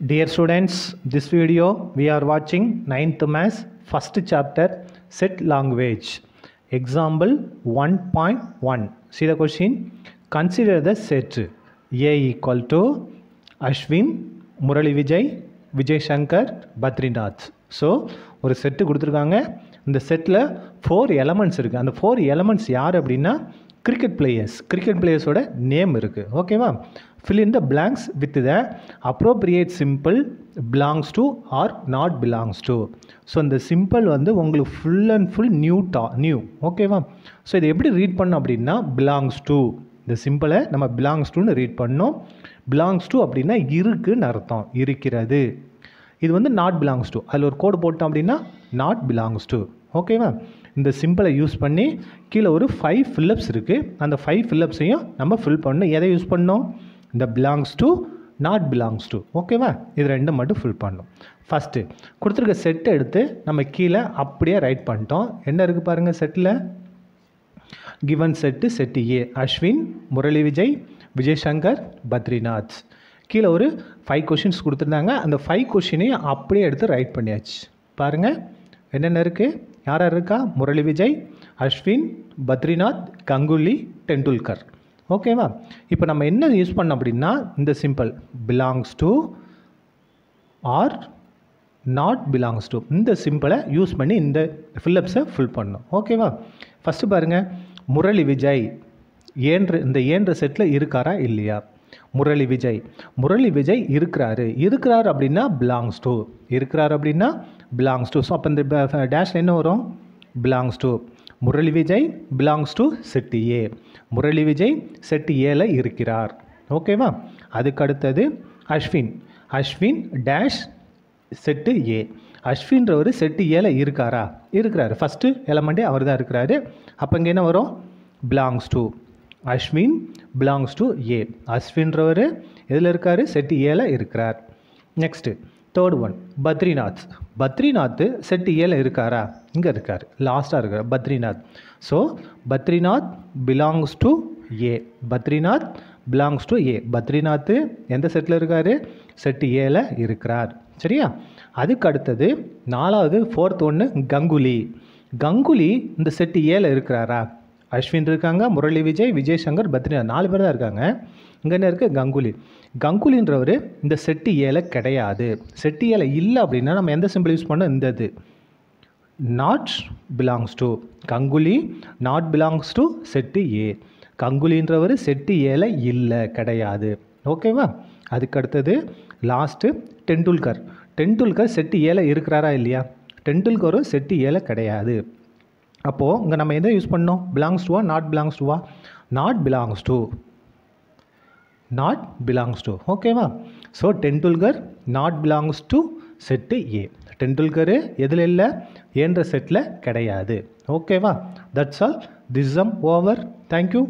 Dear students, this video we are watching 9th Mass, first chapter, Set Language. Example 1.1. See the question. Consider the set A equal to Ashwin, Murali Vijay, Vijay Shankar, Badrinath. So ஒரு set கொடுத்துருக்காங்க இந்த settle four elements இருக்குது அந்த four elements யார் அப்படின்னா cricket players cricket பிளேயர்ஸோட name இருக்குது ஓகேவா fill in the blanks with the appropriate symbol belongs to or not belongs to so இந்த சிம்பிள் வந்து உங்களுக்கு ஃபுல் அண்ட் ஃபுல் நியூ டா நியூ ஓகேவா ஸோ இதை எப்படி ரீட் பண்ணோம் அப்படின்னா பிலாங்ஸ் டு இந்த சிம்பிளை நம்ம பிலாங்ஸ் டூன்னு ரீட் பண்ணோம் பிலாங்ஸ் டு அப்படின்னா இருக்குன்னு அர்த்தம் இருக்கிறது இது வந்து நாட் பிலாங்ஸ் டு அதில் ஒரு கோடு போட்டோம் அப்படின்னா நாட் பிலாங்ஸ் டு ஓகேவா இந்த சிம்பிளை யூஸ் பண்ணி கீழே ஒரு ஃபைவ் ஃபில்லப்ஸ் இருக்குது அந்த ஃபைவ் ஃபில்லப்ஸையும் நம்ம ஃபில் பண்ணணும் எதை யூஸ் பண்ணோம் இந்த belongs to not belongs to ஓகேவா இது ரெண்டும் மட்டும் ஃபுல் பண்ணணும் ஃபஸ்ட்டு கொடுத்துருக்க செட்டை எடுத்து நம்ம கீழே அப்படியே ரைட் பண்ணிட்டோம் என்ன இருக்குது பாருங்கள் செட்டில் given set set A Ashwin Murali Vijay Vijay Shankar Badrinath கீழே ஒரு ஃபைவ் கொஷின்ஸ் கொடுத்துருந்தாங்க அந்த ஃபைவ் கொஷினையும் அப்படியே எடுத்து ரைட் பண்ணியாச்சு பாருங்கள் என்னென்ன இருக்குது யார் யார் இருக்கா முரளி விஜய் அஸ்வின் பத்ரிநாத் கங்குலி டெண்டுல்கர் ஓகேவா இப்போ நம்ம என்ன யூஸ் பண்ணோம் அப்படின்னா இந்த symbol belongs to or not belongs to இந்த சிம்பிளை யூஸ் பண்ணி இந்த ஃபில்லப்ஸை ஃபில் பண்ணும் ஓகேவா ஃபஸ்ட்டு பாருங்கள் முரளி விஜய் ஏன்ற இந்த ஏன்ற செட்டில் இருக்காரா இல்லையா முரளி விஜய் முரளி விஜய் இருக்கிறாரு இருக்கிறார் அப்படின்னா பிலாங்ஸ் டு இருக்கிறார் அப்படின்னா பிலாங்ஸ் டு ஸோ அப்போ இந்த டேஷில் என்ன வரும் belongs to Murali Vijay belongs to set A Murali Vijay set ஏல இருக்கிறார் ஓகேவா அதுக்கு அடுத்தது Ashwin Ashwin dash set A அஸ்வின்றவர் செட்டு ஏல இருக்காரா இருக்கிறாரு ஃபஸ்ட்டு எலமெண்ட்டே அவர் தான் இருக்கிறாரு அப்போ இங்கே என்ன வரும் belongs to Ashwin belongs to A அஸ்வின்றவர் எதில் இருக்கார் செட்டு ஏல இருக்கிறார் next third one Badrinath Badrinath set ஏல இருக்காரா இங்கே இருக்கார் லாஸ்ட்டாக இருக்கார் Badrinath so Badrinath belongs to A Badrinath belongs to A Badrinath எந்த செட்டில் இருக்கார் செட்டு ஏல இருக்கிறார் சரியா அதுக்கு அடுத்தது நாலாவது ஃபோர்த் ஒன்று கங்குலி கங்குலி இந்த செட்டு ஏல இருக்கிறாரா அஸ்வின் இருக்காங்க முரளி விஜய் விஜய் சங்கர் பத்ரிநாத் நாலு பேர் தான் இருக்காங்க இங்கே என்ன இருக்குது கங்குலி கங்குலின்றவர் இந்த செட்டி ஏலை கிடையாது செட்டி ஏலை இல்லை அப்படின்னா நம்ம எந்த சிம்பிள் யூஸ் பண்ணோம் இந்த இது not belongs to Ganguly not belongs to set A கங்குலின்றவர் செட்டு ஏலை இல்லை கிடையாது ஓகேவா அதுக்கு அடுத்தது லாஸ்ட்டு டெண்டுல்கர் டெண்டுல்கர் செட்டு ஏலை இருக்கிறாரா இல்லையா டெண்டுல்கரும் செட்டு ஏலை கிடையாது அப்போது இங்கே நம்ம எதை யூஸ் பண்ணோம் பிலாங்ஸ் டுவா நாட் பிலாங்ஸ் டுவா not belongs to not belongs to ஓகேவா so Tendulkar not belongs to set A Tendulkar எதில் இல்லை ஏன்ற செட்டில் கிடையாது ஓகேவா that's all this am over thank you